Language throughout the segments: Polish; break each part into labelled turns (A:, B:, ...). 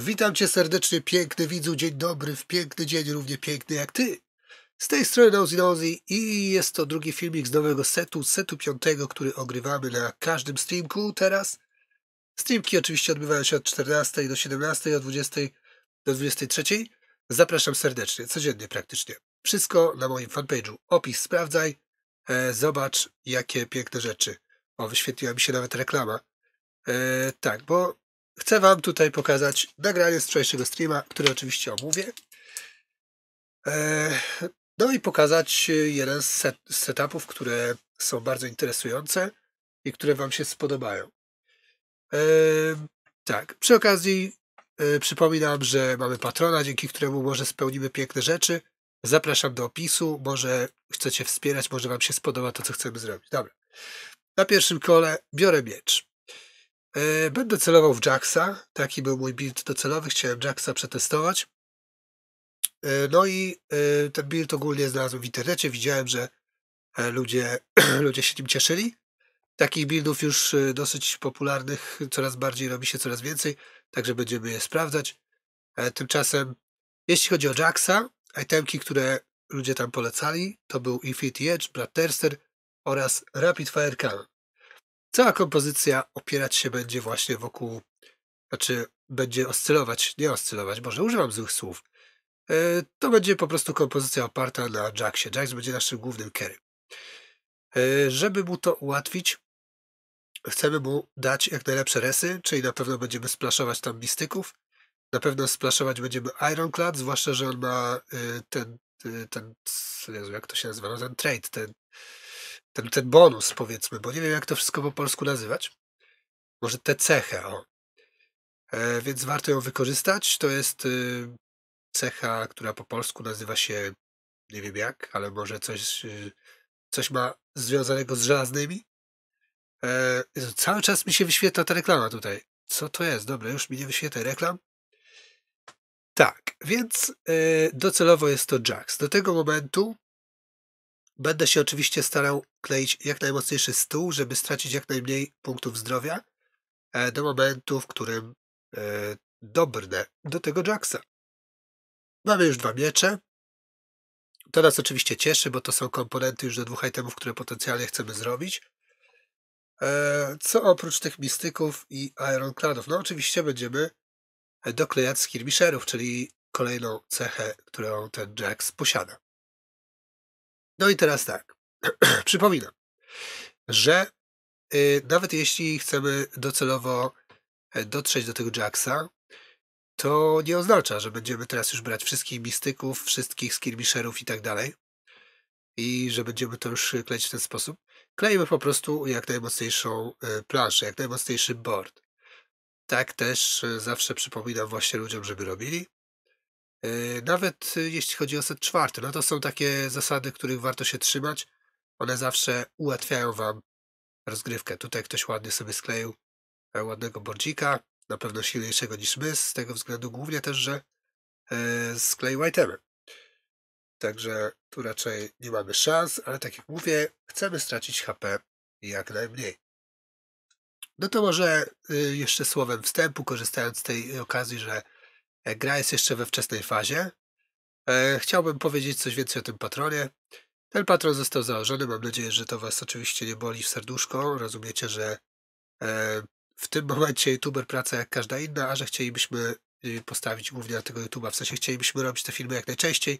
A: Witam Cię serdecznie, piękny widzu, dzień dobry, w piękny dzień, równie piękny jak Ty. Z tej strony Nozy Nozy i jest to drugi filmik z nowego setu, setu piątego, który ogrywamy na każdym streamku teraz. Streamki oczywiście odbywają się od 14 do 17, od 20 do 23. Zapraszam serdecznie, codziennie praktycznie. Wszystko na moim fanpage'u. Opis sprawdzaj, e, zobacz jakie piękne rzeczy. O, wyświetliła mi się nawet reklama. E, tak, bo chcę Wam tutaj pokazać nagranie z wczorajszego streama, które oczywiście omówię. Eee, no i pokazać jeden z set, setupów, które są bardzo interesujące i które Wam się spodobają. Eee, tak, przy okazji eee, przypominam, że mamy patrona, dzięki któremu może spełnimy piękne rzeczy. Zapraszam do opisu, może chcecie wspierać, może Wam się spodoba to, co chcemy zrobić. Dobra. Na pierwszym kole biorę miecz. E, będę celował w Jacksa. Taki był mój build docelowy. Chciałem Jacksa przetestować. E, no i e, ten build ogólnie znalazłem w internecie. Widziałem, że ludzie, ludzie się nim cieszyli. Takich buildów już dosyć popularnych coraz bardziej robi się coraz więcej, także będziemy je sprawdzać. Tymczasem, jeśli chodzi o Jacksa, itemki, które ludzie tam polecali, to był Infinity Edge, Bloodthirster oraz Rapid Fire Cannon. Cała kompozycja opierać się będzie właśnie wokół, znaczy będzie oscylować, nie oscylować, może używam złych słów. E, to będzie po prostu kompozycja oparta na Jacksie. Jacks będzie naszym głównym carry. E, żeby mu to ułatwić, chcemy mu dać jak najlepsze resy, czyli na pewno będziemy splaszować tam mistyków. Na pewno splaszować będziemy Ironclad, zwłaszcza, że on ma e, ten, ten, ten jak to się nazywa, no, ten trade, ten ten, ten bonus, powiedzmy, bo nie wiem, jak to wszystko po polsku nazywać. Może tę cechę, o. E, więc warto ją wykorzystać. To jest y, cecha, która po polsku nazywa się, nie wiem jak, ale może coś, y, coś ma związanego z żelaznymi. E, cały czas mi się wyświetla ta reklama tutaj. Co to jest? Dobra, już mi nie wyświetla reklam. Tak, więc y, docelowo jest to Jax. Do tego momentu Będę się oczywiście starał kleić jak najmocniejszy stół, żeby stracić jak najmniej punktów zdrowia e, do momentu, w którym e, dobrnę do tego Jacksa. Mamy już dwa miecze. To nas oczywiście cieszy, bo to są komponenty już do dwóch itemów, które potencjalnie chcemy zrobić. E, co oprócz tych mistyków i Ironcladów? No oczywiście będziemy doklejać skirmisherów, czyli kolejną cechę, którą ten Jax posiada. No i teraz tak. Przypominam, że y, nawet jeśli chcemy docelowo e, dotrzeć do tego Jacksa, to nie oznacza, że będziemy teraz już brać wszystkich mistyków, wszystkich skirmisherów i tak dalej. I że będziemy to już y, kleić w ten sposób. Klejmy po prostu jak najmocniejszą e, planszę, jak najmocniejszy board. Tak też e, zawsze przypominam właśnie ludziom, żeby robili. E, nawet e, jeśli chodzi o set czwarty, no to są takie zasady, których warto się trzymać. One zawsze ułatwiają Wam rozgrywkę. Tutaj ktoś ładnie sobie skleił e, ładnego bordzika, na pewno silniejszego niż my, z tego względu głównie też, że skleił itemy. Także tu raczej nie mamy szans, ale tak jak mówię, chcemy stracić HP jak najmniej. No to może jeszcze słowem wstępu, korzystając z tej okazji, że E, gra jest jeszcze we wczesnej fazie. E, chciałbym powiedzieć coś więcej o tym patronie. Ten patron został założony. Mam nadzieję, że to Was oczywiście nie boli w serduszko. Rozumiecie, że e, w tym momencie youtuber praca jak każda inna, a że chcielibyśmy postawić głównie na tego youtuba, w sensie chcielibyśmy robić te filmy jak najczęściej,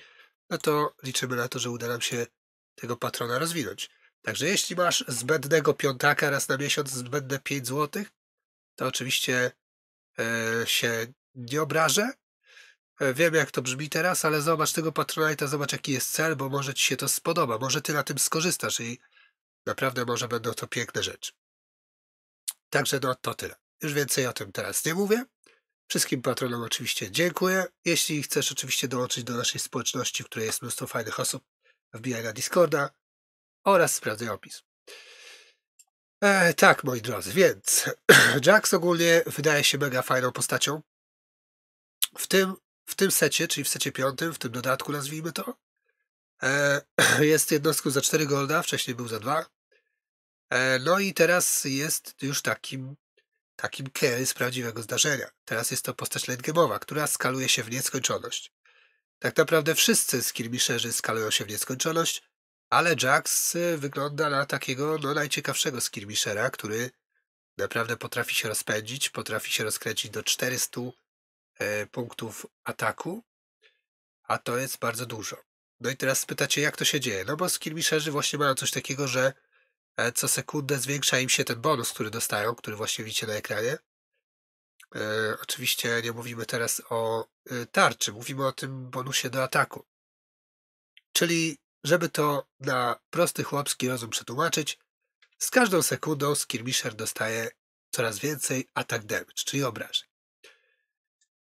A: no to liczymy na to, że uda nam się tego patrona rozwinąć. Także jeśli masz zbędnego piątaka raz na miesiąc, zbędne 5 zł, to oczywiście się nie obrażę. E, wiem, jak to brzmi teraz, ale zobacz tego Patronite'a, zobacz, jaki jest cel, bo może ci się to spodoba, może ty na tym skorzystasz i naprawdę może będą to piękne rzeczy. Także no, to tyle. Już więcej o tym teraz nie mówię. Wszystkim patronom oczywiście dziękuję. Jeśli chcesz oczywiście dołączyć do naszej społeczności, w której jest mnóstwo fajnych osób, wbijaj na Discorda oraz sprawdzaj opis. E, tak, moi drodzy, więc Jax ogólnie wydaje się mega fajną postacią w tym, w tym secie, czyli w secie piątym, w tym dodatku nazwijmy to, e, jest jednostką za 4 golda, wcześniej był za 2. E, no i teraz jest już takim takim Kerry z prawdziwego zdarzenia. Teraz jest to postać endgame'owa, która skaluje się w nieskończoność. Tak naprawdę wszyscy skirmisherzy skalują się w nieskończoność, ale Jax e, wygląda na takiego no, najciekawszego skirmishera, który naprawdę potrafi się rozpędzić, potrafi się rozkręcić do 400 E, punktów ataku, a to jest bardzo dużo. No i teraz spytacie, jak to się dzieje? No bo skirmisherzy właśnie mają coś takiego, że e, co sekundę zwiększa im się ten bonus, który dostają, który właśnie widzicie na ekranie. E, oczywiście nie mówimy teraz o tarczy, mówimy o tym bonusie do ataku. Czyli, żeby to na prosty chłopski rozum przetłumaczyć, z każdą sekundą skirmisher dostaje coraz więcej atak damage, czyli obrażeń.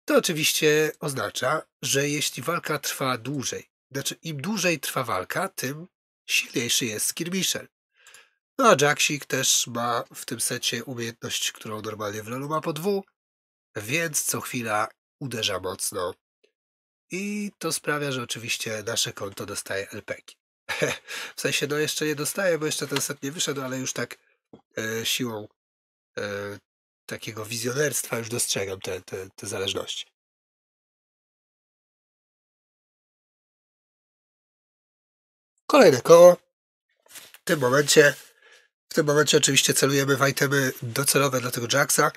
A: To oczywiście oznacza, że jeśli walka trwa dłużej, znaczy im dłużej trwa walka, tym silniejszy jest skirmisher. No a Jacksik też ma w tym secie umiejętność, którą normalnie w lolu ma po dwu, więc co chwila uderza mocno. I to sprawia, że oczywiście nasze konto dostaje LPK. w sensie, no jeszcze nie dostaje, bo jeszcze ten set nie wyszedł, ale już tak
B: e, siłą e, takiego wizjonerstwa już dostrzegam te, te, te zależności. Kolejne koło. W tym momencie w tym
A: momencie oczywiście celujemy w itemy docelowe dla tego Jacksa.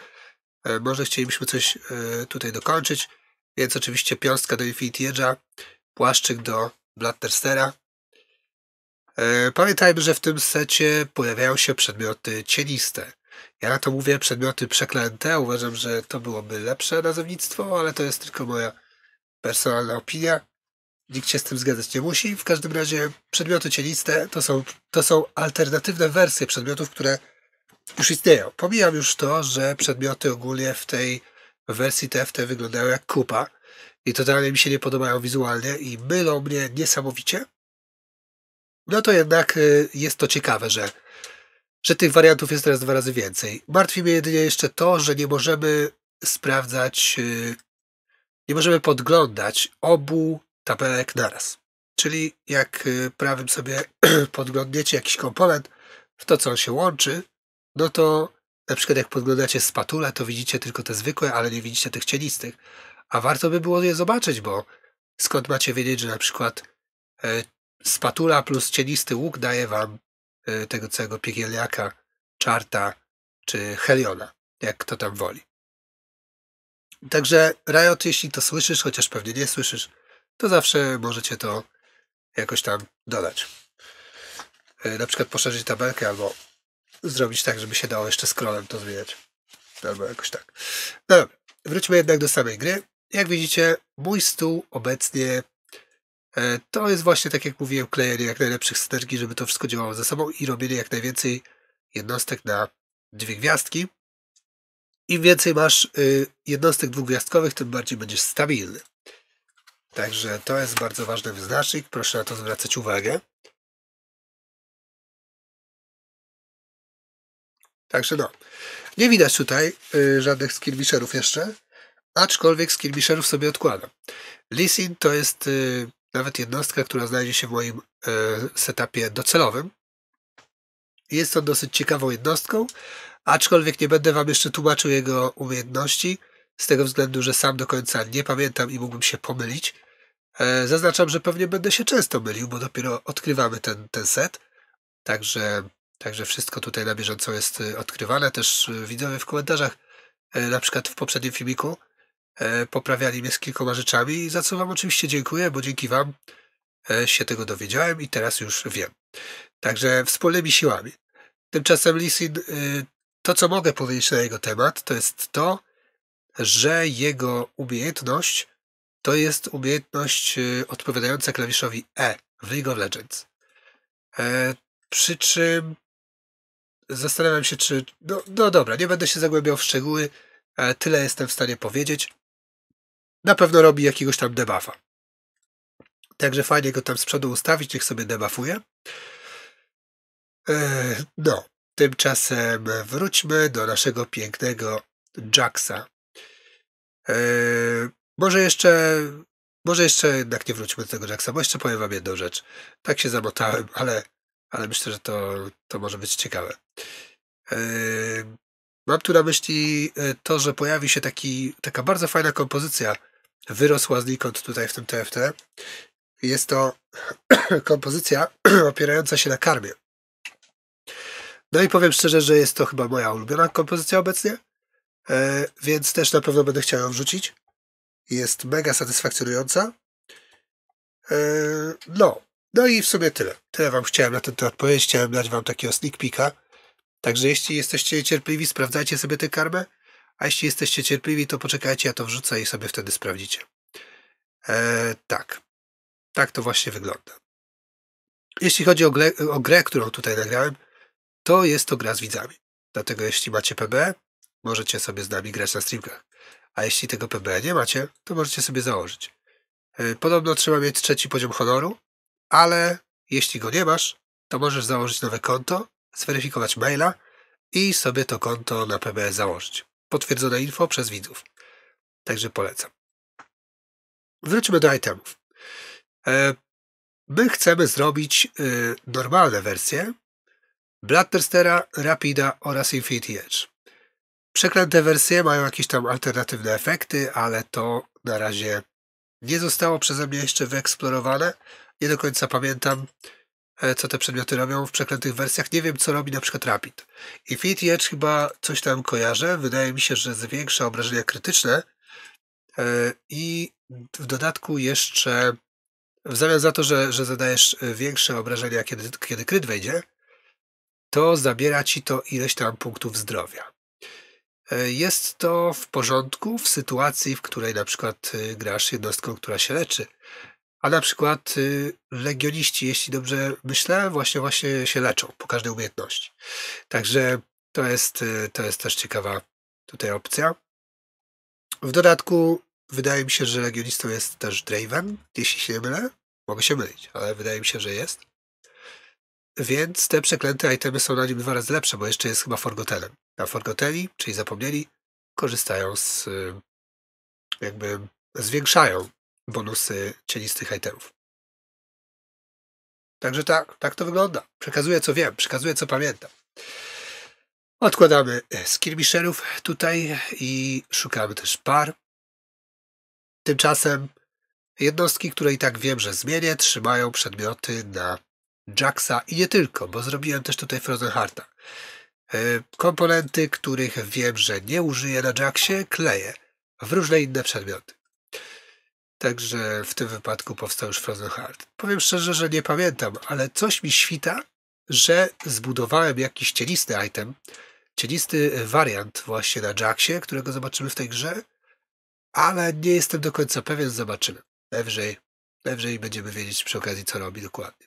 A: E, może chcielibyśmy coś e, tutaj dokończyć, więc oczywiście piąstka do Infinity Edge'a, płaszczyk do Blatterstera. E, pamiętajmy, że w tym secie pojawiają się przedmioty cieniste. Ja na to mówię przedmioty przeklęte. Uważam, że to byłoby lepsze nazewnictwo, ale to jest tylko moja personalna opinia. Nikt się z tym zgadzać nie musi. W każdym razie przedmioty cieliste to są, to są alternatywne wersje przedmiotów, które już istnieją. Pomijam już to, że przedmioty ogólnie w tej wersji TFT wyglądają jak kupa i totalnie mi się nie podobają wizualnie i mylą mnie niesamowicie. No to jednak y, jest to ciekawe, że że tych wariantów jest teraz dwa razy więcej. Martwi mnie jedynie jeszcze to, że nie możemy sprawdzać, y, nie możemy podglądać obu tabelek naraz. Czyli jak y, prawym sobie podglądniecie jakiś komponent, w to co on się łączy, no to na przykład jak podglądacie spatulę, to widzicie tylko te zwykłe, ale nie widzicie tych cienistych. A warto by było je zobaczyć, bo skąd macie wiedzieć, że na przykład e, spatula plus cienisty łuk daje wam E, tego całego piekielniaka, czarta czy Heliona, jak kto tam woli. Także Riot, jeśli to słyszysz, chociaż pewnie nie słyszysz, to zawsze możecie to jakoś tam dodać. E, na przykład poszerzyć tabelkę albo zrobić tak, żeby się dało jeszcze scrollem to zmieniać. Albo jakoś tak. No dobra, wróćmy jednak do samej gry. Jak widzicie, mój stół obecnie E, to jest właśnie, tak jak mówiłem, klejenie jak najlepszych synergii, żeby to wszystko działało ze sobą i robienie jak najwięcej jednostek na dwie gwiazdki. Im więcej masz y, jednostek
B: dwugwiazdkowych, tym bardziej będziesz stabilny. Także to jest bardzo ważny wyznacznik, proszę na to zwracać uwagę. Także no, nie widać tutaj y, żadnych skirmisherów jeszcze,
A: aczkolwiek skirmisherów sobie odkładam. Lisin to jest y, nawet jednostka, która znajdzie się w moim e, setupie docelowym. Jest on dosyć ciekawą jednostką, aczkolwiek nie będę Wam jeszcze tłumaczył jego umiejętności, z tego względu, że sam do końca nie pamiętam i mógłbym się pomylić. E, zaznaczam, że pewnie będę się często mylił, bo dopiero odkrywamy ten, ten set. Także, także wszystko tutaj na bieżąco jest e, odkrywane. Też widzowie w komentarzach, na przykład w poprzednim filmiku, E, poprawiali mnie z kilkoma rzeczami, za co Wam oczywiście dziękuję, bo dzięki Wam e, się tego dowiedziałem i teraz już wiem. Także wspólnymi siłami. Tymczasem Lisin, e, to co mogę powiedzieć na jego temat, to jest to, że jego umiejętność to jest umiejętność odpowiadająca klawiszowi E w League of Legends. Przy czym zastanawiam się, czy. No, no dobra, nie będę się zagłębiał w szczegóły, tyle jestem w stanie powiedzieć na pewno robi jakiegoś tam debuffa. Także fajnie go tam z przodu ustawić, niech sobie debuffuje. Eee, no, tymczasem wróćmy do naszego pięknego Jacksa. Eee, może jeszcze, może jeszcze jednak nie wróćmy do tego Jacksa, bo jeszcze powiem wam jedną rzecz. Tak się zamotałem, ale, ale myślę, że to, to może być ciekawe. Eee, mam tu na myśli e, to, że pojawi się taki, taka bardzo fajna kompozycja wyrosła znikąd tutaj w tym TFT. Jest to kompozycja opierająca się na karmie. No i powiem szczerze, że jest to chyba moja ulubiona kompozycja obecnie, e, więc też na pewno będę chciał ją wrzucić. Jest mega satysfakcjonująca. E, no, no i w sumie tyle. Tyle Wam chciałem na ten temat powiedzieć. Chciałem dać Wam takiego sneak peeka. Także jeśli jesteście cierpliwi, sprawdzajcie sobie tę karmę. A jeśli jesteście cierpliwi, to poczekajcie, ja to wrzucę i sobie wtedy sprawdzicie. Eee, tak. Tak to właśnie wygląda. Jeśli chodzi o, o grę, którą tutaj nagrałem, to jest to gra z widzami. Dlatego jeśli macie PB, możecie sobie z nami grać na streamkach. A jeśli tego PB nie macie, to możecie sobie założyć. E, podobno trzeba mieć trzeci poziom honoru, ale jeśli go nie masz, to możesz założyć nowe konto, zweryfikować maila i sobie to konto na PB założyć potwierdzone info przez widzów. Także polecam. Wróćmy do itemów. E, my chcemy zrobić e, normalne wersje Bloodthirstera, Rapida oraz Infinity Edge. Przeklęte wersje mają jakieś tam alternatywne efekty, ale to na razie nie zostało przeze mnie jeszcze wyeksplorowane. Nie do końca pamiętam, E, co te przedmioty robią w przeklętych wersjach. Nie wiem, co robi na przykład Rapid. i Infinity Edge chyba coś tam kojarzę. Wydaje mi się, że zwiększa obrażenia krytyczne e, i w dodatku jeszcze w zamian za to, że, że zadajesz e, większe obrażenia, kiedy, kiedy kryt wejdzie, to zabiera ci to ileś tam punktów zdrowia. Jest to w porządku w sytuacji, w której na przykład grasz jednostką, która się leczy. A na przykład y, legioniści, jeśli dobrze myślę, właśnie właśnie się leczą po każdej umiejętności. Także to jest, y, to jest też ciekawa tutaj opcja. W dodatku wydaje mi się, że legionistą jest też Draven, jeśli się nie mylę. Mogę się mylić, ale wydaje mi się, że jest. Więc te przeklęte itemy są na nim dwa razy lepsze, bo jeszcze jest chyba Forgotelem. A Forgoteli, czyli zapomnieli, korzystają z y, jakby zwiększają bonusy cielistych hejterów. Także tak, tak to wygląda. Przekazuję co wiem, przekazuję co pamiętam. Odkładamy skirmisherów tutaj i szukamy też par. Tymczasem jednostki, które i tak wiem, że zmienię, trzymają przedmioty na Jaxa i nie tylko, bo zrobiłem też tutaj Frozen Hearta. E, komponenty, których wiem, że nie użyję na Jaxie, kleję w różne inne przedmioty. Także w tym wypadku powstał już Frozen Heart. Powiem szczerze, że nie pamiętam, ale coś mi świta, że zbudowałem jakiś cielisty item, cielisty wariant właśnie na Jacksie, którego zobaczymy w tej grze, ale nie jestem do końca pewien, zobaczymy. Najwyżej, najwyżej będziemy wiedzieć przy okazji, co robi dokładnie.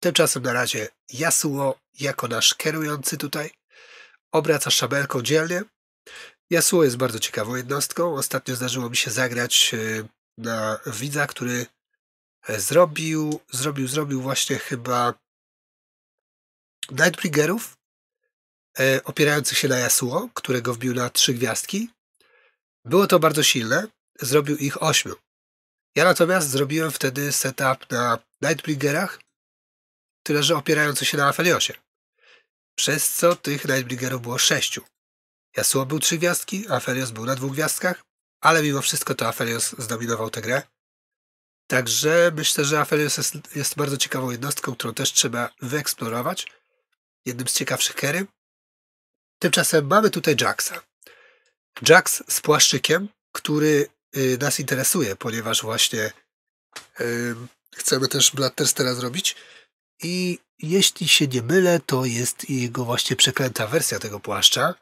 A: Tymczasem na razie Yasuo, jako nasz kierujący tutaj, obraca szabelką dzielnie, Yasuo jest bardzo ciekawą jednostką. Ostatnio zdarzyło mi się zagrać y, na widza, który e, zrobił, zrobił, zrobił właśnie chyba Nightbringerów e, opierających się na Yasuo, którego wbił na trzy gwiazdki. Było to bardzo silne. Zrobił ich ośmiu. Ja natomiast zrobiłem wtedy setup na Nightbringerach, tyle że opierający się na Afeliosie. Przez co tych Nightbringerów było sześciu. Yasuo był trzy gwiazdki, a był na dwóch gwiazdkach, ale mimo wszystko to Aferios zdominował tę grę. Także myślę, że Aferios jest, jest bardzo ciekawą jednostką, którą też trzeba wyeksplorować. Jednym z ciekawszych kery. Tymczasem mamy tutaj Jaxa. Jax z płaszczykiem, który y, nas interesuje, ponieważ właśnie y, chcemy też teraz zrobić. I jeśli się nie mylę, to jest jego właśnie przeklęta wersja tego płaszcza.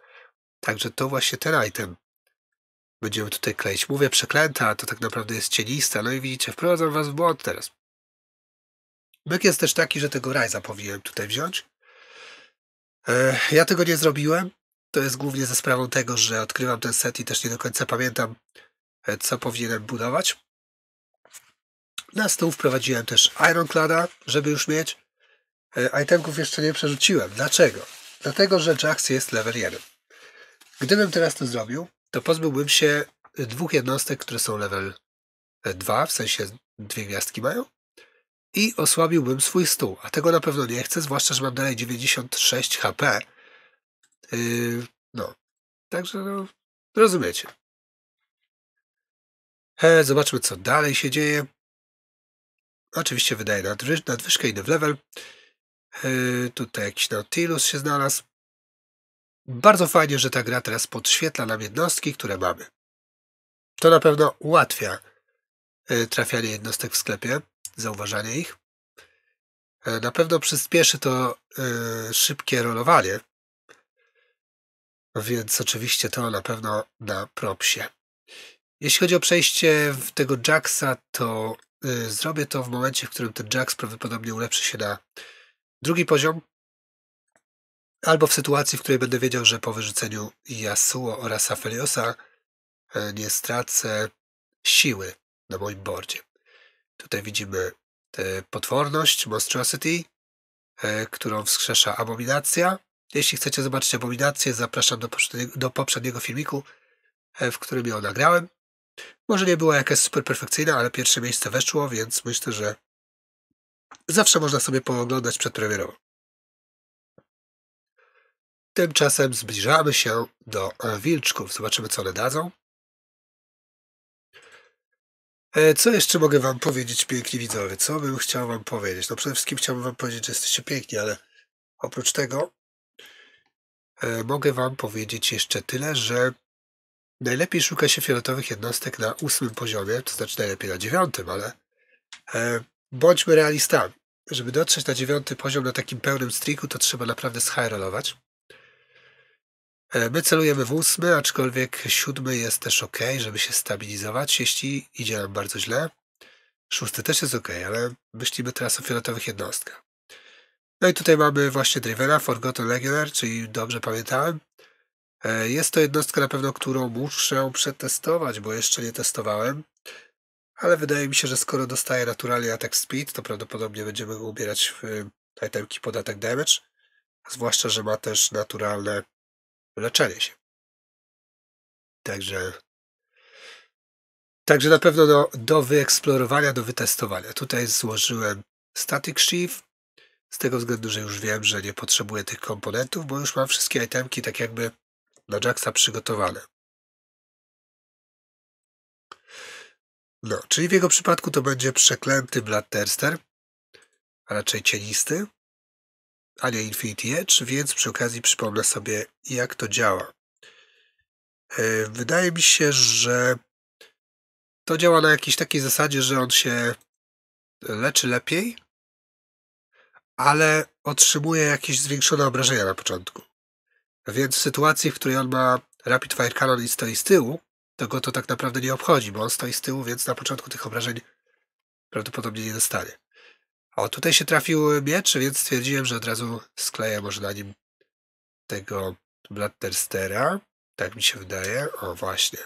A: Także to właśnie ten item będziemy tutaj kleić. Mówię przeklęta, a to tak naprawdę jest cienista. No i widzicie, wprowadzam was w błąd teraz. Byk jest też taki, że tego rajza powinienem tutaj wziąć. E, ja tego nie zrobiłem. To jest głównie ze sprawą tego, że odkrywam ten set i też nie do końca pamiętam, e, co powinienem budować. Na stół wprowadziłem też Ironclada, żeby już mieć. E, itemków jeszcze nie przerzuciłem. Dlaczego? Dlatego, że Jax jest level 1. Gdybym teraz to zrobił, to pozbyłbym się dwóch jednostek, które są level 2, e, w sensie dwie gwiazdki mają, i osłabiłbym swój stół. A tego na pewno nie chcę, zwłaszcza, że mam dalej 96
B: HP. Yy, no, także no, rozumiecie. He, zobaczmy, co dalej się dzieje.
A: Oczywiście wydaje nadwyż nadwyżkę, idę w level. Yy, tutaj jakiś Nautilus się znalazł. Bardzo fajnie, że ta gra teraz podświetla nam jednostki, które mamy. To na pewno ułatwia e, trafianie jednostek w sklepie, zauważanie ich. E, na pewno przyspieszy to e, szybkie rolowanie, więc oczywiście to na pewno na propsie. Jeśli chodzi o przejście w tego Jacksa, to zrobię to w momencie, w którym ten Jax prawdopodobnie ulepszy się na drugi poziom, albo w sytuacji, w której będę wiedział, że po wyrzuceniu Yasuo oraz Afeliosa e, nie stracę siły na moim bordzie. Tutaj widzimy e, potworność, monstrosity, e, którą wskrzesza abominacja. Jeśli chcecie zobaczyć abominację, zapraszam do poprzedniego, do poprzedniego filmiku, w którym ją nagrałem. Może nie była jakaś super perfekcyjna, ale pierwsze miejsce weszło, więc myślę, że zawsze można sobie pooglądać przedpremierowo. Tymczasem zbliżamy się do e, wilczków. Zobaczymy, co one dadzą. E, co jeszcze mogę Wam powiedzieć, piękni widzowie? Co bym chciał Wam powiedzieć? No przede wszystkim chciałbym Wam powiedzieć, że jesteście piękni, ale oprócz tego e, mogę Wam powiedzieć jeszcze tyle, że najlepiej szuka się fioletowych jednostek na ósmym poziomie, to znaczy najlepiej na dziewiątym, ale bądźmy realistami. Żeby dotrzeć na dziewiąty poziom na takim pełnym streaku, to trzeba naprawdę schajrolować. E, my celujemy w ósmy, aczkolwiek siódmy jest też ok, żeby się stabilizować, jeśli idzie nam bardzo źle. Szósty też jest ok, ale myślimy teraz o fioletowych jednostkach. No i tutaj mamy właśnie Drivena, Forgotten Legioner, czyli dobrze pamiętałem. E, jest to jednostka na pewno, którą muszę przetestować, bo jeszcze nie testowałem. Ale wydaje mi się, że skoro dostaje naturalnie atak speed, to prawdopodobnie będziemy ubierać w e, itemki pod atak damage. Zwłaszcza, że ma też
B: naturalne
A: leczenie się. Także,
B: także na pewno do, do wyeksplorowania, do wytestowania. Tutaj
A: złożyłem static shift, z tego względu, że już wiem, że nie potrzebuję tych komponentów, bo już mam wszystkie itemki tak jakby na Jacksa przygotowane. No, czyli w jego przypadku to będzie przeklęty Bloodthirster, a raczej cienisty, Alia Infinity Edge, więc przy okazji przypomnę sobie, jak to działa. E, wydaje mi się, że to działa na jakiejś takiej zasadzie, że on się leczy lepiej, ale otrzymuje jakieś zwiększone obrażenia na początku. Więc w sytuacji, w której on ma Rapid Fire Cannon i stoi z tyłu, to go to tak naprawdę nie obchodzi, bo on stoi z tyłu, więc na początku tych obrażeń prawdopodobnie nie dostanie. O, tutaj się trafił e, miecz, więc stwierdziłem, że od razu skleję może na nim tego Blatterstera. Tak mi się wydaje. O, właśnie.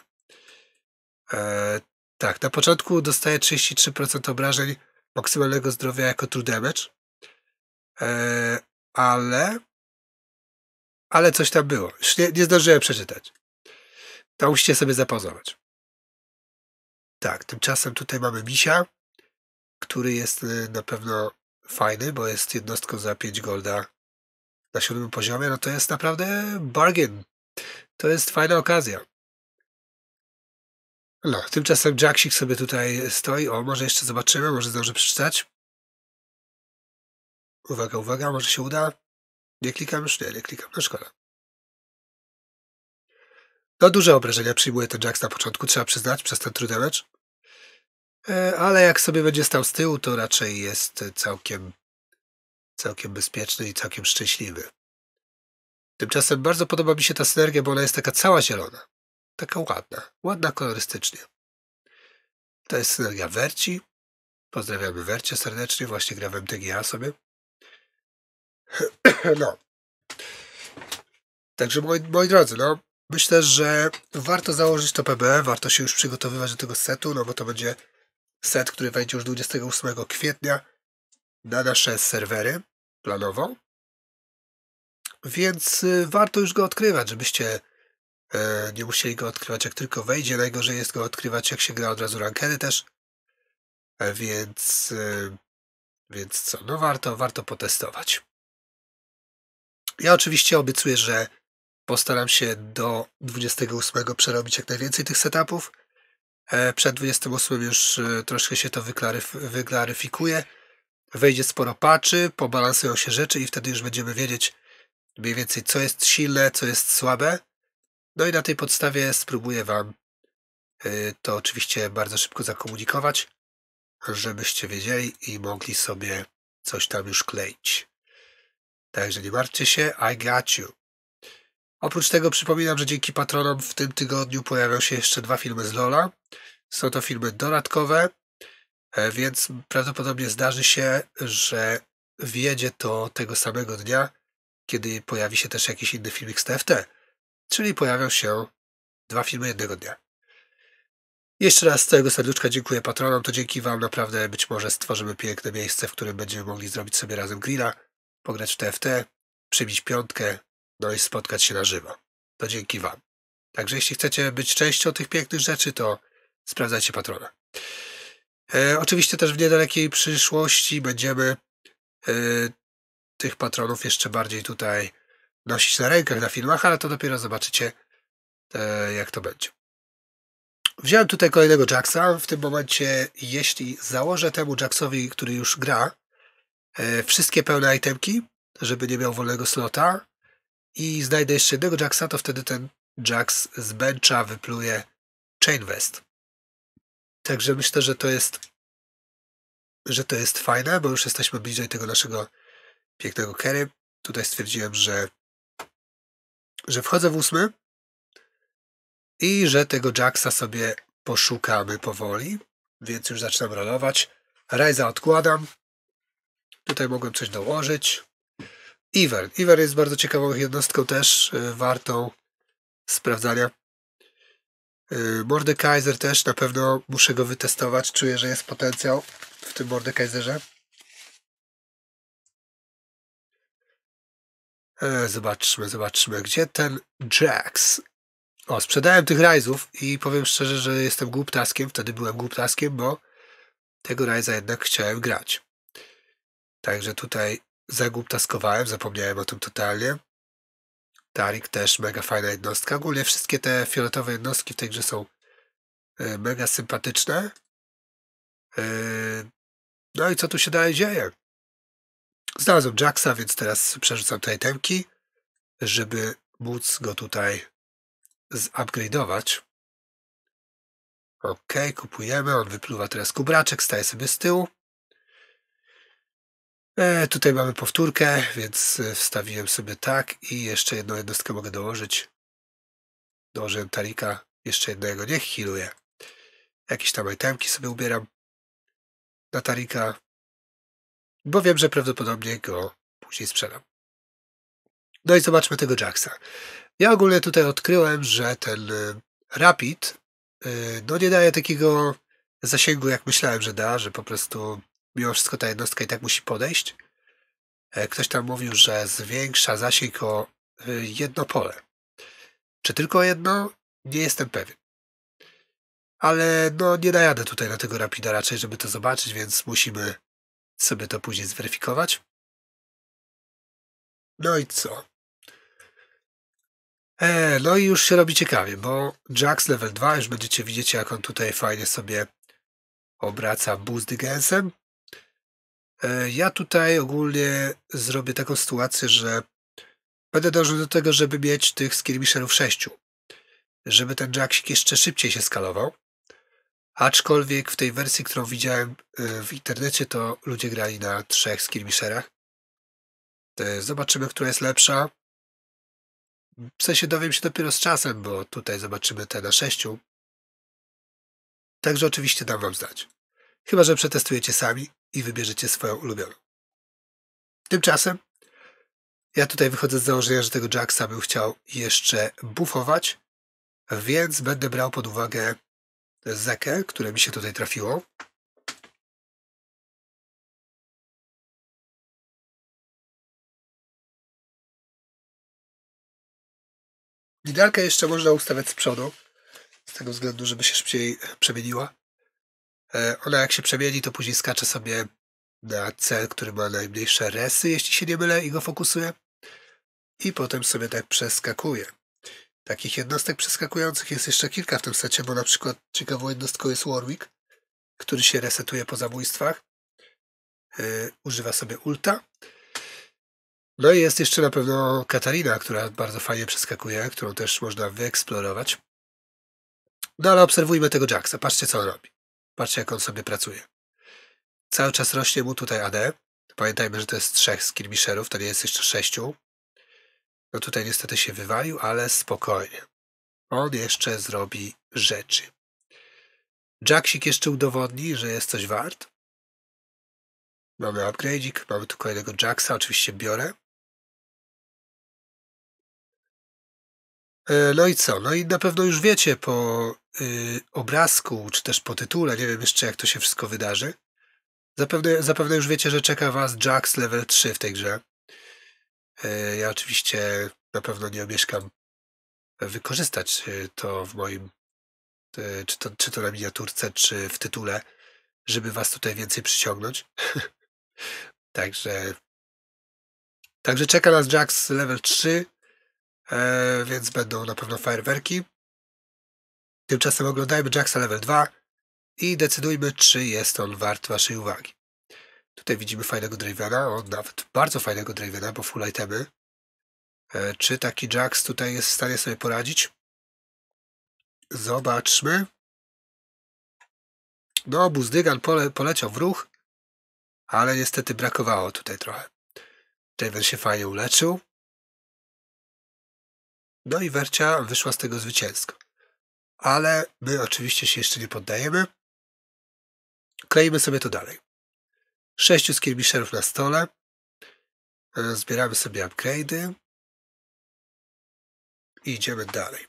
A: E, tak, na początku dostaję 33% obrażeń maksymalnego zdrowia jako true damage. E, ale... Ale coś tam było. Już nie, nie zdążyłem przeczytać. To musicie sobie zapozować. Tak, tymczasem tutaj mamy misia który jest y, na pewno fajny, bo jest jednostką za 5 golda na siódmym poziomie, no to jest naprawdę bargain. To jest fajna okazja. No, tymczasem Jacksik sobie tutaj stoi. O, może jeszcze zobaczymy, może zdążę przeczytać.
B: Uwaga, uwaga, może się uda. Nie klikam już? Nie, nie klikam, no szkoda. No duże obrażenia przyjmuje ten Jacks na
A: początku, trzeba przyznać, przez ten trudny mecz. E, ale jak sobie będzie stał z tyłu, to raczej jest całkiem, całkiem bezpieczny i całkiem szczęśliwy. Tymczasem bardzo podoba mi się ta synergia, bo ona jest taka cała zielona. Taka ładna, ładna kolorystycznie. To jest synergia Werci. Pozdrawiamy Wercie serdecznie, właśnie gra w MTGA sobie. No. Także moi, moi drodzy, no myślę, że warto założyć to PB, e, warto się już przygotowywać do tego setu, no bo to będzie set, który wejdzie już 28 kwietnia na nasze serwery planowo. Więc y, warto już go odkrywać, żebyście e, nie musieli go odkrywać jak tylko wejdzie. Najgorzej jest go odkrywać jak się gra od razu rankedy też. E, więc, y, więc co, no warto, warto potestować. Ja oczywiście obiecuję, że postaram się do 28 przerobić jak najwięcej tych setupów E, przed 28 już e, troszkę się to wyklaryf wyklaryfikuje. Wejdzie sporo paczy, pobalansują się rzeczy i wtedy już będziemy wiedzieć mniej więcej co jest silne, co jest słabe. No i na tej podstawie spróbuję Wam e, to oczywiście bardzo szybko zakomunikować, żebyście wiedzieli i mogli sobie coś tam już kleić. Także nie martwcie się, I got you. Oprócz tego przypominam, że dzięki patronom w tym tygodniu pojawią się jeszcze dwa filmy z Lola. Są to filmy dodatkowe, e, więc prawdopodobnie zdarzy się, że wjedzie to tego samego dnia, kiedy pojawi się też jakiś inny filmik z TFT. Czyli pojawią się dwa filmy jednego dnia. Jeszcze raz z całego serduszka dziękuję patronom. To dzięki Wam naprawdę być może stworzymy piękne miejsce, w którym będziemy mogli zrobić sobie razem grilla, pograć w TFT, przybić piątkę, no i spotkać się na żywo. To dzięki Wam. Także jeśli chcecie być częścią tych pięknych rzeczy, to sprawdzajcie patrona. E, oczywiście też w niedalekiej przyszłości będziemy e, tych patronów jeszcze bardziej tutaj nosić na rękach, na filmach, ale to dopiero zobaczycie, e, jak to będzie. Wziąłem tutaj kolejnego Jacksa. W tym momencie, jeśli założę temu Jacksowi, który już gra, e, wszystkie pełne itemki, żeby nie miał wolnego slota, i znajdę jeszcze jednego Jacksa, to wtedy ten Jacks z bencha wypluje Chainvest. Także myślę, że to jest że to jest fajne, bo już jesteśmy bliżej tego naszego pięknego Kerry. Tutaj stwierdziłem, że że wchodzę w ósmy i że tego Jacksa sobie poszukamy powoli, więc już zaczynam rolować. Rajza odkładam. Tutaj mogłem coś dołożyć. Iwer. Iwer jest bardzo ciekawą jednostką też, e, wartą sprawdzania. E, Mordekaiser też, na pewno muszę go wytestować. Czuję, że jest potencjał w tym Mordekaiserze.
B: E, zobaczmy, zobaczmy, gdzie ten Jax. O, sprzedałem tych rajzów i powiem
A: szczerze, że jestem głuptaskiem. Wtedy byłem głuptaskiem, bo tego rajza jednak chciałem grać. Także tutaj Zagub taskowałem, zapomniałem o tym totalnie. Tarik też mega fajna jednostka. Ogólnie wszystkie te fioletowe jednostki w tej grze są e, mega sympatyczne. E, no i co tu się dalej dzieje? Znalazłem Jacksa, więc teraz przerzucam tutaj temki, żeby móc go tutaj zupgrade'ować. Ok, kupujemy. On wypluwa teraz kubraczek, staje sobie z tyłu. E, tutaj mamy powtórkę, więc e, wstawiłem sobie tak i jeszcze jedną jednostkę mogę dołożyć. Dołożyłem Tarika, jeszcze jednego, niech
B: healuje. Jakieś tam itemki sobie ubieram na Tarika, bo wiem, że prawdopodobnie go później sprzedam. No i
A: zobaczmy tego Jacksa. Ja ogólnie tutaj odkryłem, że ten e, Rapid no nie daje takiego zasięgu, jak myślałem, że da, że po prostu mimo wszystko ta jednostka i tak musi podejść. E, ktoś tam mówił, że zwiększa zasięg o e, jedno pole. Czy tylko jedno? Nie jestem pewien. Ale no nie najadę tutaj na tego Rapida raczej, żeby to zobaczyć, więc musimy
B: sobie to później zweryfikować. No i co? E, no i już się robi ciekawie, bo Jax level 2, już będziecie
A: widzieć jak on tutaj fajnie sobie obraca buzdy gęsem. E, ja tutaj ogólnie zrobię taką sytuację, że będę dążył do tego, żeby mieć tych skirmisherów sześciu. Żeby ten jacksik jeszcze szybciej się skalował. Aczkolwiek w tej wersji, którą widziałem e, w internecie, to ludzie grali na trzech skirmisherach. E, zobaczymy, która jest lepsza. W sensie dowiem się dopiero z czasem, bo tutaj zobaczymy te na sześciu. Także oczywiście dam wam znać. Chyba, że przetestujecie sami i wybierzecie swoją ulubioną. Tymczasem ja tutaj wychodzę z założenia, że tego Jacksa bym chciał jeszcze bufować, więc będę brał pod uwagę
B: Zekę, które mi się tutaj trafiło. Lidarkę jeszcze można ustawiać z przodu, z tego względu,
A: żeby się szybciej przemieniła. E, Ona jak się przemieni, to później skacze sobie na cel, który ma najmniejsze resy, jeśli się nie mylę, i go fokusuje. I potem sobie tak przeskakuje. Takich jednostek przeskakujących jest jeszcze kilka w tym secie, bo na przykład ciekawą jednostką jest Warwick, który się resetuje po zabójstwach. Yy, używa sobie ulta. No i jest jeszcze na pewno Katarina, która bardzo fajnie przeskakuje, którą też można wyeksplorować. No ale obserwujmy tego Jacksa, patrzcie co on robi. Patrzcie, jak on sobie pracuje. Cały czas rośnie mu tutaj AD. Pamiętajmy, że to jest trzech skirmisherów, to nie jest jeszcze sześciu. No tutaj niestety się wywalił, ale spokojnie. On jeszcze zrobi rzeczy.
B: Jacksik jeszcze udowodni, że jest coś wart. Mamy upgrade'ik, mamy tu kolejnego Jacksa, oczywiście biorę. E, no i co? No i na pewno już wiecie po Y,
A: obrazku, czy też po tytule, nie wiem jeszcze jak to się wszystko wydarzy. Zapewne, zapewne już wiecie, że czeka Was Jax Level 3 w tej grze. Y, ja oczywiście na pewno nie omieszkam wykorzystać y, to w moim, czy to, czy to na miniaturce, czy w tytule, żeby Was tutaj więcej przyciągnąć.
B: Także Także czeka nas Jax Level 3, więc będą na pewno fajerwerki. Tymczasem oglądajmy
A: Jacksa Level 2 i decydujmy, czy jest on wart Waszej uwagi. Tutaj widzimy fajnego Dravena, on nawet bardzo fajnego Dravena, bo full itemy. E,
B: czy taki Jax tutaj jest w stanie sobie poradzić? Zobaczmy. No, Buzdygan pole, poleciał w ruch, ale niestety brakowało tutaj trochę. Draven się fajnie uleczył. No i Wercia wyszła z tego zwycięsko ale my oczywiście się jeszcze nie poddajemy. Kleimy sobie to dalej. Sześciu skirmisherów na stole. Zbieramy sobie upgrade'y. I idziemy dalej.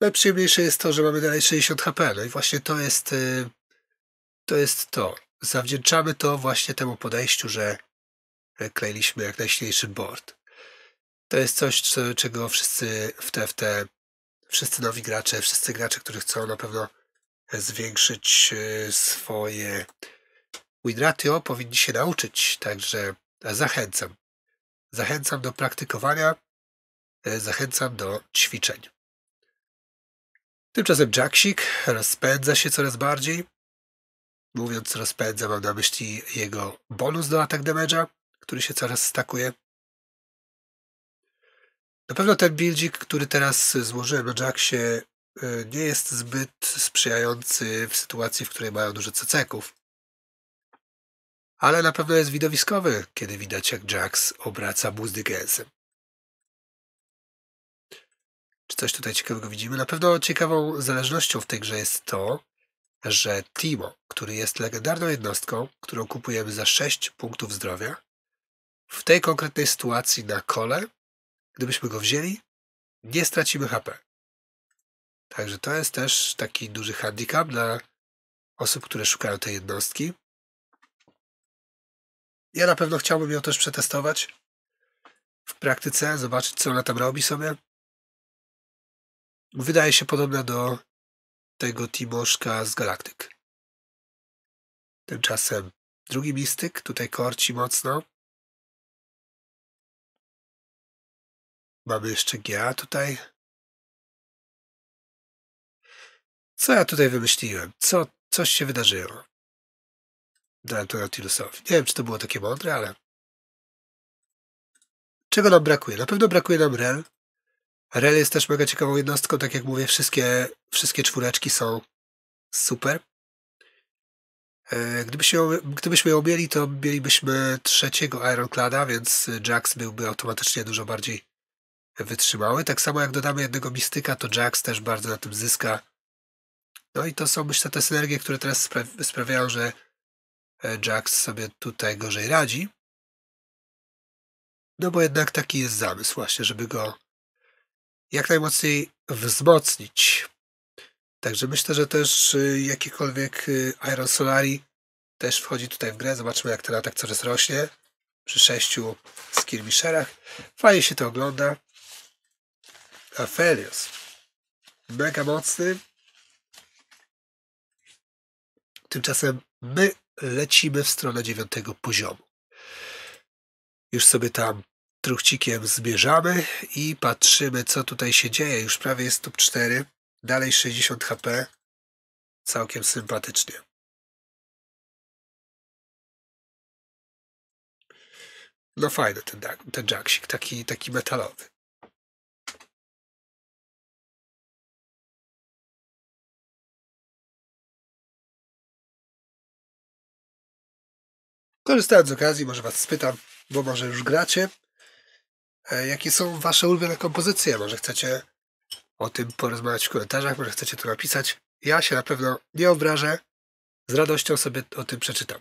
B: Najprzyjemniejsze jest to, że mamy dalej 60 HP. No i właśnie to jest y,
A: to jest to. Zawdzięczamy to właśnie temu podejściu, że klejliśmy jak najsilniejszy board. To jest coś, co, czego wszyscy w te w te wszyscy nowi gracze, wszyscy gracze, którzy chcą na pewno zwiększyć e, swoje win ratio, powinni się nauczyć. Także zachęcam. Zachęcam do praktykowania, e, zachęcam do ćwiczeń. Tymczasem Jacksik rozpędza się coraz bardziej. Mówiąc rozpędza, mam na myśli jego bonus do atak damage'a, który się coraz stakuje. Na pewno ten buildzik, który teraz złożyłem na Jacksie, e, nie jest zbyt sprzyjający w sytuacji, w której mają dużo ceceków.
B: Ale na pewno jest widowiskowy, kiedy widać jak Jax obraca gęsem. Czy coś tutaj ciekawego
A: widzimy? Na pewno ciekawą zależnością w tej grze jest to, że Timo, który jest legendarną jednostką, którą kupujemy za 6 punktów zdrowia, w tej konkretnej sytuacji na kole Gdybyśmy go wzięli, nie stracimy HP. Także to jest też taki duży handicap dla osób, które szukają tej
B: jednostki. Ja na pewno chciałbym ją też przetestować w praktyce, zobaczyć co ona tam robi sobie. Wydaje się podobna do tego Timoszka z Galaktyk. Tymczasem drugi mistyk, tutaj korci mocno. Mamy jeszcze GA tutaj. Co ja tutaj wymyśliłem? Co, coś się wydarzyło. Dałem to Nautilusowi. Nie wiem, czy to było takie mądre, ale...
A: Czego nam brakuje? Na pewno brakuje nam rel. Rel jest też mega ciekawą jednostką. Tak jak mówię, wszystkie, wszystkie czwóreczki są super. E, gdybyśmy, gdybyśmy ją mieli, to mielibyśmy trzeciego Ironclada, więc Jax byłby automatycznie dużo bardziej wytrzymały. Tak samo jak dodamy jednego mistyka, to Jax też bardzo na tym zyska. No i to są myślę te synergie, które teraz spra sprawiają, że e, Jax sobie tutaj gorzej radzi. No bo jednak taki jest zamysł właśnie, żeby go jak najmocniej wzmocnić. Także myślę, że też y, jakikolwiek y, Iron Solari też wchodzi tutaj w grę. Zobaczymy jak ten atak coraz rośnie przy sześciu skirmisherach. Fajnie się to ogląda. Afelios. Mega mocny. Tymczasem my lecimy w stronę dziewiątego poziomu. Już sobie tam truchcikiem zmierzamy i patrzymy, co tutaj się dzieje. Już prawie jest top
B: 4, dalej 60 HP. Całkiem sympatycznie. No fajny ten, ten jacksik, taki, taki metalowy. Korzystając z okazji, może Was spytam, bo może już gracie,
A: e, jakie są Wasze ulubione kompozycje? Może chcecie o tym porozmawiać w komentarzach, może chcecie to napisać. Ja się na pewno nie obrażę. Z radością sobie o tym przeczytam.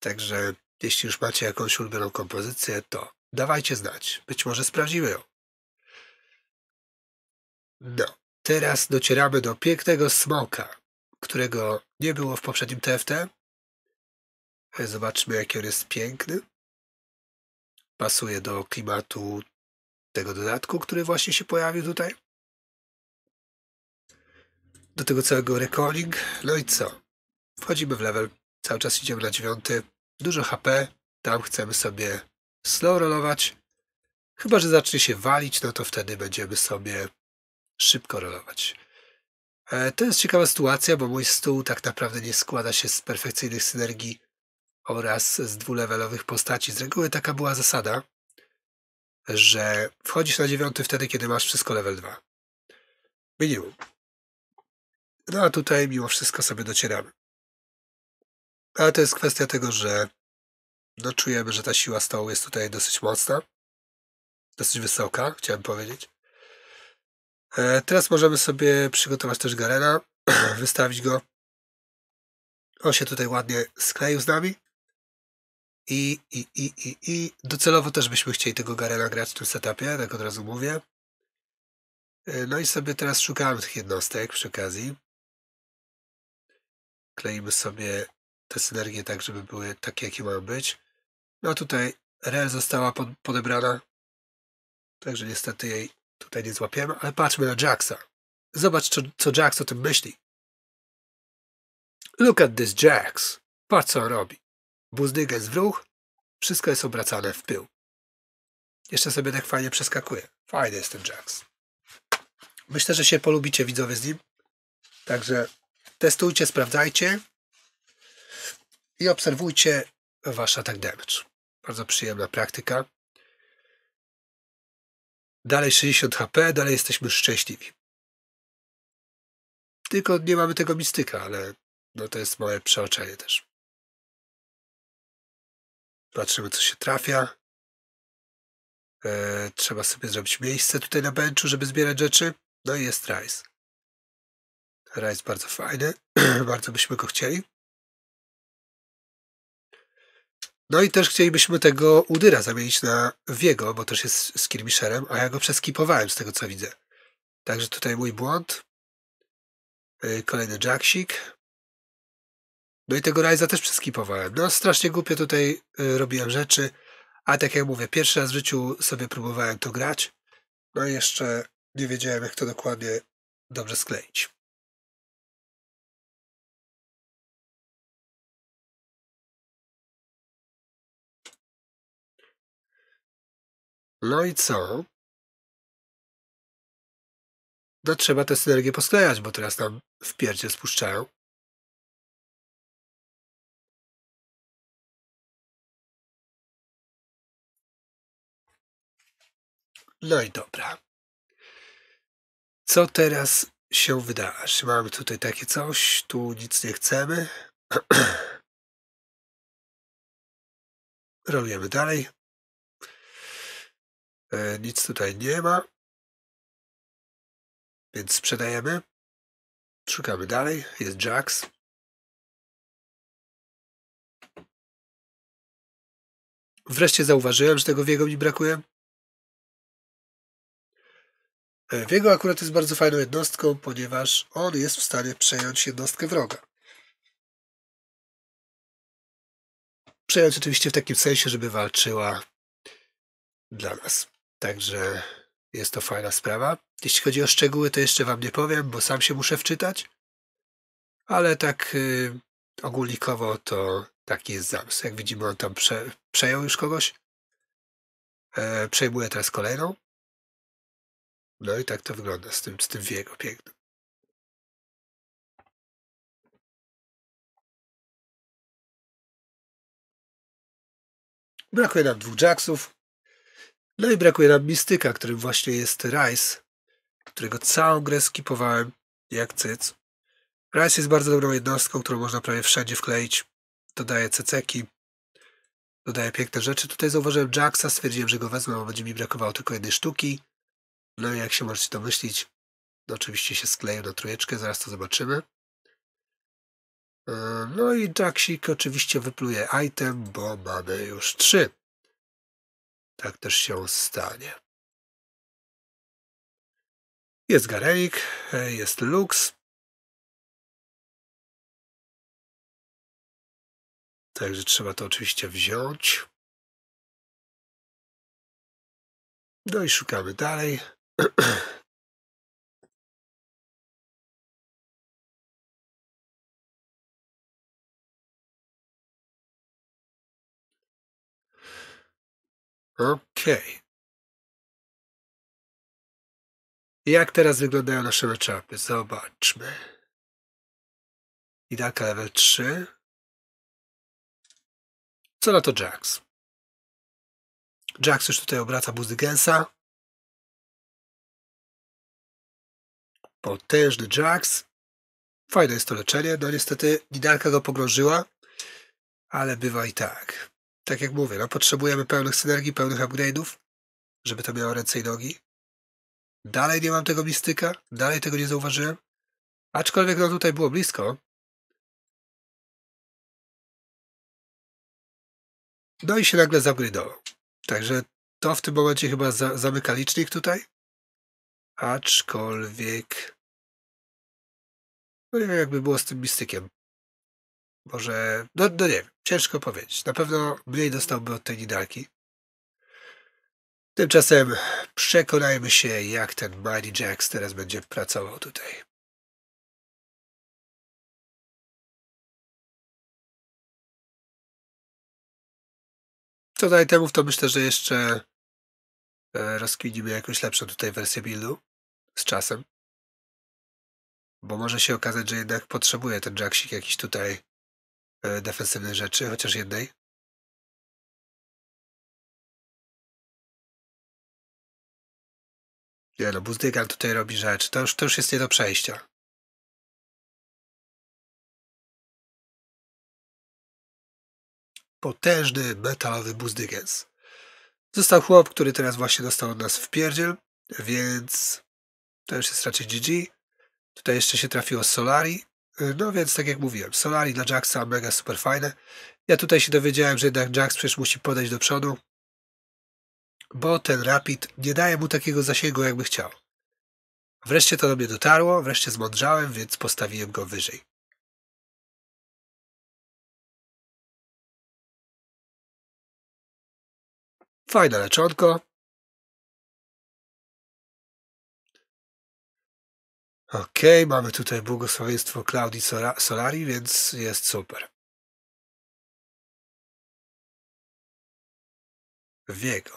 A: Także jeśli już macie jakąś ulubioną kompozycję, to dawajcie znać. Być może sprawdzimy ją. No, teraz docieramy do pięknego smoka, którego nie było w poprzednim TFT, E, zobaczmy, jaki on jest piękny. Pasuje do klimatu tego dodatku, który właśnie się pojawił tutaj. Do tego całego recalling. No i co? Wchodzimy w level. Cały czas idziemy na dziewiąty. Dużo HP. Tam chcemy sobie slow rollować. Chyba, że zacznie się walić, no to wtedy będziemy sobie szybko rolować. E, to jest ciekawa sytuacja, bo mój stół tak naprawdę nie składa się z perfekcyjnych synergii oraz z dwulevelowych postaci. Z reguły taka była zasada, że wchodzisz na dziewiąty wtedy, kiedy masz wszystko level 2. Minimum. No a tutaj mimo wszystko sobie docieramy. Ale to jest kwestia tego, że no czujemy, że ta siła stołu jest tutaj dosyć mocna. Dosyć wysoka, chciałem powiedzieć. E, teraz możemy sobie przygotować też Garena, wystawić go. On się tutaj ładnie skleił z nami. I, i, i, i, i docelowo też byśmy chcieli tego Garena grać w tym setupie, tak od razu mówię. E, no i sobie teraz szukamy tych jednostek przy okazji. Kleimy sobie te synergie tak, żeby były takie, jakie mają być. No tutaj rel
B: została pod, podebrana, także niestety jej tutaj nie złapiemy, ale patrzmy na Jacksa. Zobacz, co, co Jax o tym myśli. Look at
A: this Jax. Patrz, co on robi. Buzdygę, z wróch, wszystko jest obracane w pył. Jeszcze sobie tak fajnie przeskakuje. Fajny jest ten Jax. Myślę, że się polubicie widzowie z nim. Także testujcie, sprawdzajcie i obserwujcie wasz attack damage. Bardzo przyjemna praktyka.
B: Dalej 60 HP, dalej jesteśmy szczęśliwi. Tylko nie mamy tego mistyka, ale no to jest moje przeoczenie też. Patrzymy, co się trafia. E, trzeba sobie zrobić miejsce tutaj na benchu, żeby zbierać rzeczy. No i jest rajs. Rajs bardzo fajny. bardzo byśmy go chcieli. No i też chcielibyśmy tego Udyra zamienić
A: na Wiego, bo też jest skirmiszerem, a ja go przeskipowałem z tego, co widzę. Także tutaj mój błąd. E, kolejny jacksik. No i tego Ryza też przeskipowałem. No strasznie głupio tutaj y, robiłem rzeczy, a tak jak
B: mówię, pierwszy raz w życiu sobie próbowałem to grać, no i jeszcze nie wiedziałem jak to dokładnie dobrze skleić. No i co? No trzeba te synergie posklejać, bo teraz tam w pierdzie spuszczają. No i dobra.
A: Co teraz się wydarzy? Mamy tutaj takie coś, tu nic nie chcemy.
B: Rolujemy dalej. E, nic tutaj nie ma. Więc sprzedajemy. Szukamy dalej. Jest Jax. Wreszcie zauważyłem, że tego wiego mi brakuje. E, Wiego akurat jest bardzo
A: fajną jednostką, ponieważ on jest w stanie przejąć jednostkę wroga. Przejąć oczywiście w takim sensie, żeby walczyła dla nas. Także jest to fajna sprawa. Jeśli chodzi o szczegóły, to jeszcze Wam nie powiem, bo sam się muszę wczytać. Ale tak yy, ogólnikowo to taki jest zamysł. Jak widzimy, on tam prze, przejął już kogoś.
B: E, przejmuje teraz kolejną no i tak to wygląda z tym, z tym wiego pięknym. Brakuje nam dwóch Jacksów. No i brakuje nam mistyka, którym właśnie jest Rice, którego całą
A: grę skipowałem jak cyc. Rice jest bardzo dobrą jednostką, którą można prawie wszędzie wkleić. Dodaje ceceki, dodaje piękne rzeczy. Tutaj zauważyłem Jacksa, stwierdziłem, że go wezmę, bo będzie mi brakowało tylko jednej sztuki. No i jak się możecie domyślić, no oczywiście się skleił na trójeczkę, zaraz to zobaczymy. E, no
B: i Jacksik oczywiście wypluje item, bo mamy już trzy. Tak też się stanie. Jest Garelik, e, jest Lux. Także trzeba to oczywiście wziąć. No i szukamy dalej. Okej. Okay. Jak teraz wyglądają nasze meczapy? Zobaczmy. Idaka level 3. Co na to Jax? Jax już tutaj obraca buzy Gensa. potężny Jax. Fajne jest to leczenie. No niestety Ninarka go
A: pogrążyła, ale bywa i tak. Tak jak mówię, no potrzebujemy pełnych synergii, pełnych upgrade'ów, żeby to miało ręce i nogi. Dalej nie mam tego mistyka,
B: dalej tego nie zauważyłem. Aczkolwiek no tutaj było blisko. No i się nagle zupgrade'ował. Także to w tym momencie chyba za, zamyka licznik tutaj. Aczkolwiek. No nie wiem, jakby było z tym mistykiem. Może. No, no nie wiem, ciężko powiedzieć. Na pewno mniej dostałby od tej nidalki. Tymczasem przekonajmy się, jak ten Mighty Jax teraz będzie pracował tutaj. Co do itemów, to myślę, że jeszcze e, rozkwinimy jakąś lepszą tutaj wersję buildu z czasem. Bo może się okazać, że jednak potrzebuje ten Jacksik jakiś tutaj e, defensywnej rzeczy, chociaż jednej. Nie no, Buzdygan tutaj robi rzecz. To już, to już jest nie do przejścia. Potężny, metalowy Buzdygens.
A: Został chłop, który teraz właśnie dostał od nas w pierdziel, więc to już jest raczej GG. Tutaj jeszcze się trafiło Solari. Y, no więc tak jak mówiłem, Solari dla Jacksa mega super fajne. Ja tutaj się dowiedziałem, że jednak Jacks przecież musi podejść do przodu, bo ten Rapid nie daje mu takiego zasięgu, jakby chciał. Wreszcie to
B: do mnie dotarło, wreszcie zmądrzałem, więc postawiłem go wyżej. Fajne leczonko. Okej, okay, mamy tutaj błogosławieństwo Klaudii Solari, więc jest super. Wiego.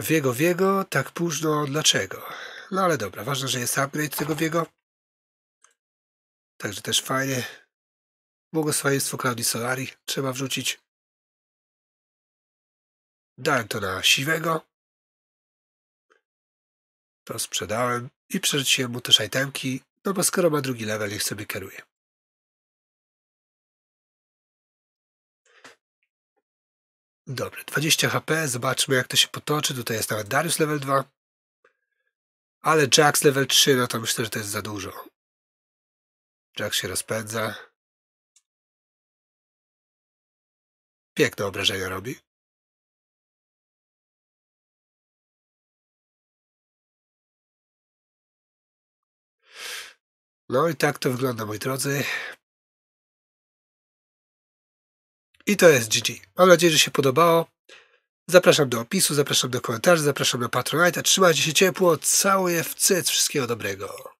B: Wiego, Wiego, tak późno, dlaczego? No ale dobra, ważne, że jest upgrade tego Wiego. Także też fajnie. Błogosławieństwo Klaudii Solari trzeba wrzucić. Dałem to na siwego to sprzedałem i przerzuciłem mu też itemki, no bo skoro ma drugi level, niech sobie kieruje. Dobra, 20 HP, zobaczmy jak to się potoczy. Tutaj jest nawet Darius level 2. Ale Jax level 3, no to myślę, że to jest za dużo. Jax się rozpędza. Piękne obrażenia robi. No i tak to wygląda, moi drodzy. I to jest
A: GG. Mam nadzieję, że się podobało. Zapraszam do opisu, zapraszam do komentarzy, zapraszam na Patronite. Trzymajcie się ciepło, całuję w cyc, wszystkiego dobrego.